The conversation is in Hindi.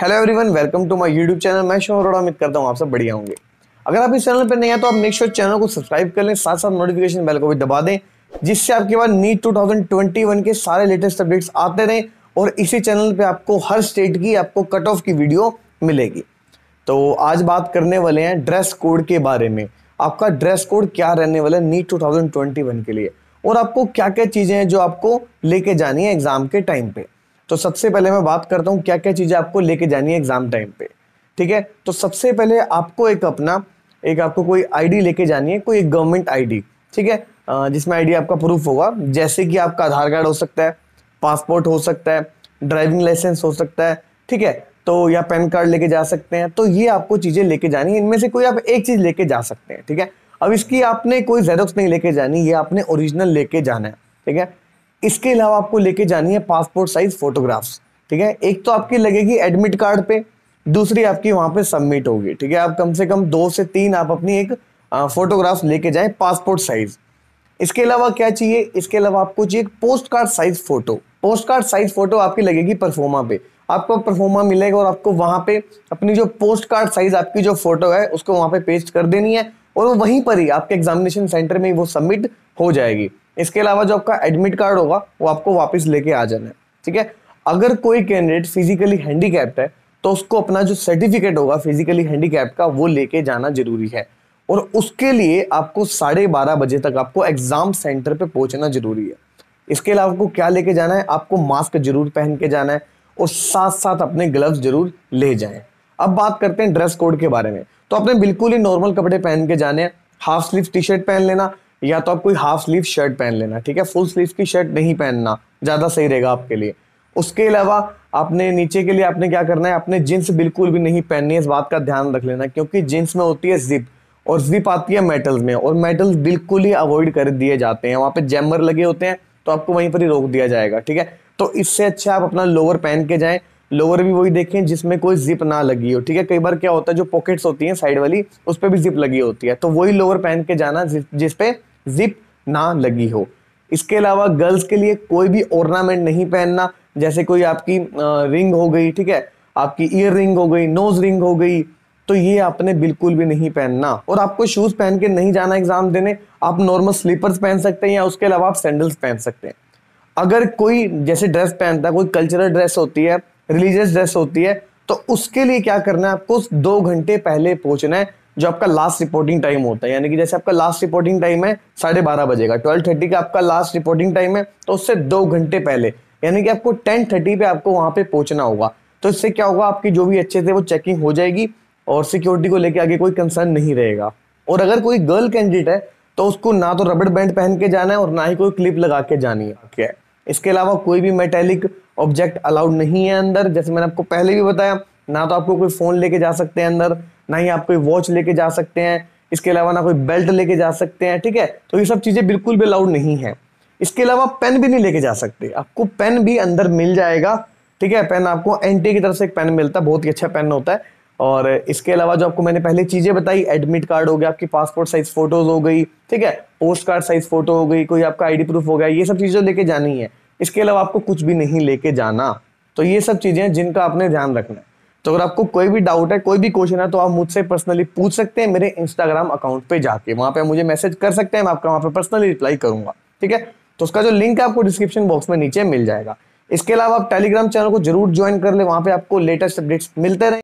hello everyone welcome to my YouTube channel मैं शोर अरोड़ा उम्मीद करता हूँ आप सब बढ़िया होंगे अगर आप इस चैनल पर नहीं हैं तो आप मेक श्योर चैनल को सब्सक्राइब कर लें साथ साथ नोटिफिकेशन बेल को भी दबा दें जिससे आपके पास नीट 2021 के सारे लेटेस्ट अपडेट्स आते रहें और इसी चैनल पर आपको हर स्टेट की आपको कट ऑफ की वीडियो मिलेगी तो आज बात करने वाले हैं ड्रेस कोड के बारे में आपका ड्रेस कोड क्या रहने वाला है नीट टू के लिए और आपको क्या क्या चीज़ें हैं जो आपको लेके जानी है एग्जाम के टाइम पर तो सबसे पहले मैं बात करता हूँ क्या क्या चीज़ें आपको लेके जानी है एग्जाम टाइम पे ठीक है तो सबसे पहले आपको एक अपना एक आपको कोई आईडी लेके जानी है कोई एक गवर्नमेंट आईडी ठीक है जिसमें आईडी आपका प्रूफ होगा जैसे कि आपका आधार कार्ड हो सकता है पासपोर्ट हो सकता है ड्राइविंग लाइसेंस हो सकता है ठीक है तो या पैन कार्ड लेके जा सकते हैं तो ये आपको चीज़ें लेके जानी है इनमें से कोई आप एक चीज़ लेके जा सकते हैं ठीक है अब इसकी आपने कोई जेरोक्स नहीं लेके जानी ये आपने ओरिजिनल लेके जाना है ठीक है इसके अलावा आपको लेके जानी है पासपोर्ट साइज फोटोग्राफ्स ठीक है एक तो आपकी लगेगी एडमिट कार्ड पे दूसरी आपकी वहां पे सबमिट होगी ठीक है आप कम से कम दो से तीन आप अपनी एक फोटोग्राफ लेके जाए पासपोर्ट साइज इसके अलावा क्या चाहिए इसके अलावा आपको चाहिए post card size photo post card size photo आपकी लगेगी परफोमा पे आपको परफोमा मिलेगा और आपको वहां पे अपनी जो पोस्ट कार्ड साइज आपकी जो फोटो है उसको वहां पे पेस्ट कर देनी है और वहीं पर ही आपके एग्जामिनेशन सेंटर में वो सबमिट हो जाएगी इसके अलावा जो आपका एडमिट कार्ड होगा वो आपको वापस लेके आ जाना है ठीक है अगर कोई कैंडिडेट फिजिकली हैंडीकैप्ड है तो उसको अपना जो सर्टिफिकेट होगा फिजिकली हैंडीकैप का वो लेके जाना जरूरी है और उसके लिए आपको साढ़े बारह बजे तक आपको एग्जाम सेंटर पे पहुंचना जरूरी है इसके अलावा आपको क्या लेके जाना है आपको मास्क जरूर पहन के जाना है और साथ साथ अपने ग्लव्स जरूर ले जाएं अब बात करते हैं ड्रेस कोड के बारे में तो आपने बिल्कुल ही नॉर्मल कपड़े पहन के जाने हैं हाफ स्लीव टी शर्ट पहन लेना या तो आप कोई हाफ स्लीव शर्ट पहन लेना ठीक है फुल स्लीव की शर्ट नहीं पहनना ज़्यादा सही रहेगा आपके लिए उसके अलावा आपने नीचे के लिए आपने क्या करना है आपने जींस बिल्कुल भी नहीं पहननी है इस बात का ध्यान रख लेना क्योंकि जींस में होती है जिप और जिप आती है मेटल्स में और मेटल्स बिल्कुल ही अवॉइड कर दिए जाते हैं वहाँ पे जैमर लगे होते हैं तो आपको वहीं पर ही रोक दिया जाएगा ठीक है तो इससे अच्छा आप अपना लोअर पहन के जाएं लोअर भी वही देखें जिसमें कोई जिप ना लगी हो ठीक है कई बार क्या होता है जो पॉकेट्स होती हैं साइड वाली उस पर भी जिप लगी होती है तो वही लोअर पहन के जाना जिस पे जिप ना लगी हो इसके अलावा गर्ल्स के लिए कोई भी ऑर्नामेंट नहीं पहनना जैसे कोई आपकी रिंग हो गई ठीक है आपकी ईयर रिंग हो गई नोज रिंग हो गई तो ये आपने बिल्कुल भी नहीं पहनना और आपको शूज़ पहन के नहीं जाना एग्ज़ाम देने आप नॉर्मल स्लीपर्स पहन सकते हैं या उसके अलावा आप सैंडल्स पहन सकते हैं अगर कोई जैसे ड्रेस पहनता है कोई कल्चरल ड्रेस होती है रिलीजियस ड्रेस होती है तो उसके लिए क्या करना है आपको दो घंटे पहले पहुंचना है जो आपका लास्ट रिपोर्टिंग टाइम होता है यानी कि जैसे आपका लास्ट रिपोर्टिंग टाइम है साढ़े बारह बजे का ट्वेल्व थर्टी का आपका लास्ट रिपोर्टिंग टाइम है तो उससे दो घंटे पहले यानी कि आपको टेन थर्टी पे आपको वहां पे पहुंचना होगा तो इससे क्या होगा आपकी जो भी अच्छे से वो चेकिंग हो जाएगी और सिक्योरिटी को लेकर आगे कोई कंसर्न नहीं रहेगा और अगर कोई गर्ल कैंडिडेट है तो उसको ना तो रबड़ बैंड पहन के जाना है और ना ही कोई क्लिप लगा के जानी है इसके अलावा कोई भी मेटेलिक ऑब्जेक्ट अलाउड नहीं है अंदर जैसे मैंने आपको पहले भी बताया ना तो आपको कोई फ़ोन लेके जा सकते हैं अंदर ना ही आप कोई वॉच लेके जा सकते हैं इसके अलावा ना कोई बेल्ट लेके जा सकते हैं ठीक है तो ये सब चीज़ें बिल्कुल भी अलाउड नहीं है इसके अलावा पेन भी नहीं लेके जा सकते आपको पेन भी अंदर मिल जाएगा ठीक है पेन आपको एंटी की तरफ से एक पेन मिलता है बहुत ही अच्छा पेन होता है और इसके अलावा जो आपको मैंने पहले चीज़ें बताई एडमिट कार्ड हो गया आपकी पासपोर्ट साइज फ़ोटोज़ हो गई ठीक है पोस्ट कार्ड साइज फ़ोटो हो गई कोई आपका आईडी प्रूफ हो गया ये सब चीज़ें लेके जानी है इसके अलावा आपको कुछ भी नहीं लेके जाना तो ये सब चीज़ें जिनका आपने ध्यान रखना है तो अगर आपको कोई भी डाउट है कोई भी क्वेश्चन है तो आप मुझसे पर्सनली पूछ सकते हैं मेरे इंस्टाग्राम अकाउंट पे जाके वहां पे मुझे मैसेज कर सकते हैं मैं आपका वहां पे पर्सनली रिप्लाई करूंगा ठीक है तो उसका जो लिंक है आपको डिस्क्रिप्शन बॉक्स में नीचे मिल जाएगा इसके अलावा आप टेलीग्राम चैनल को जरूर ज्वाइन कर ले वहां पे आपको लेटेस्ट अपडेट्स मिलते रहे